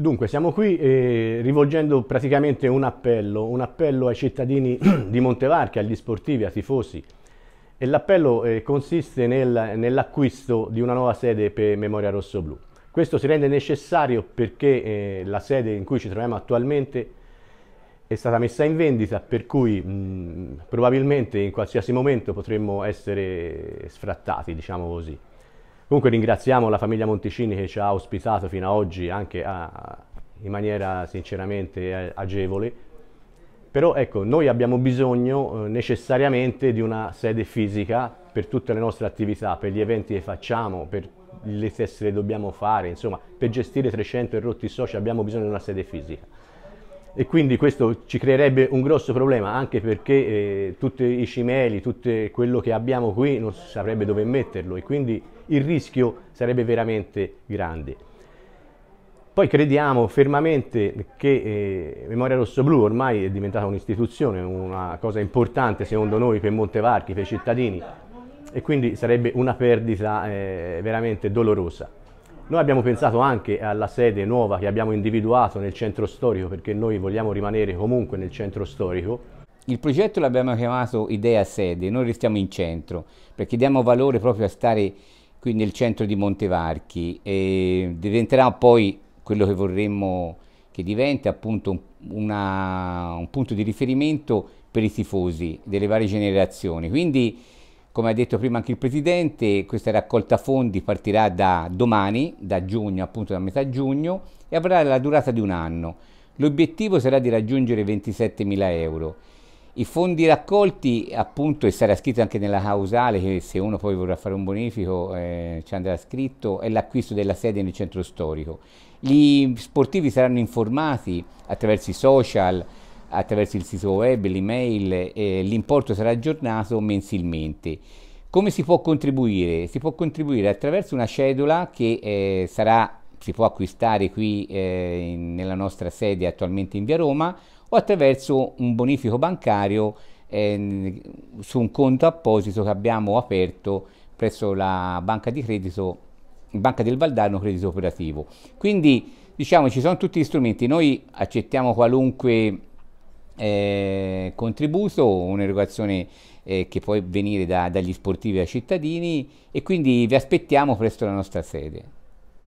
Dunque, siamo qui eh, rivolgendo praticamente un appello, un appello ai cittadini di Montevarchi, agli sportivi, ai tifosi. E l'appello eh, consiste nel, nell'acquisto di una nuova sede per Memoria Rosso Blu. Questo si rende necessario perché eh, la sede in cui ci troviamo attualmente è stata messa in vendita, per cui mh, probabilmente in qualsiasi momento potremmo essere sfrattati, diciamo così. Comunque ringraziamo la famiglia Monticini che ci ha ospitato fino ad oggi anche a, in maniera sinceramente agevole, però ecco, noi abbiamo bisogno eh, necessariamente di una sede fisica per tutte le nostre attività, per gli eventi che facciamo, per le teste che dobbiamo fare, insomma, per gestire 300 e rotti soci abbiamo bisogno di una sede fisica e quindi questo ci creerebbe un grosso problema anche perché eh, tutti i cimeli, tutto quello che abbiamo qui non saprebbe dove metterlo e quindi il rischio sarebbe veramente grande. Poi crediamo fermamente che eh, Memoria Rosso Blu ormai è diventata un'istituzione, una cosa importante secondo noi per Montevarchi, per i cittadini e quindi sarebbe una perdita eh, veramente dolorosa. Noi abbiamo pensato anche alla sede nuova che abbiamo individuato nel centro storico perché noi vogliamo rimanere comunque nel centro storico. Il progetto l'abbiamo chiamato Idea Sede, noi restiamo in centro perché diamo valore proprio a stare qui nel centro di Montevarchi e diventerà poi quello che vorremmo che diventi appunto una, un punto di riferimento per i tifosi delle varie generazioni. Quindi come ha detto prima anche il Presidente, questa raccolta fondi partirà da domani, da giugno, appunto da metà giugno, e avrà la durata di un anno. L'obiettivo sarà di raggiungere 27 mila euro. I fondi raccolti, appunto, e sarà scritto anche nella causale, che se uno poi vorrà fare un bonifico eh, ci andrà scritto, è l'acquisto della sede nel centro storico. Gli sportivi saranno informati attraverso i social, attraverso il sito web, l'email, eh, l'importo sarà aggiornato mensilmente. Come si può contribuire? Si può contribuire attraverso una cedola che eh, sarà, si può acquistare qui eh, nella nostra sede attualmente in via Roma o attraverso un bonifico bancario ehm, su un conto apposito che abbiamo aperto presso la banca di credito, Banca del Valdarno Credito Operativo. Quindi diciamo ci sono tutti gli strumenti, noi accettiamo qualunque eh, contributo, un'erogazione eh, che può venire da, dagli sportivi ai cittadini e quindi vi aspettiamo presso la nostra sede.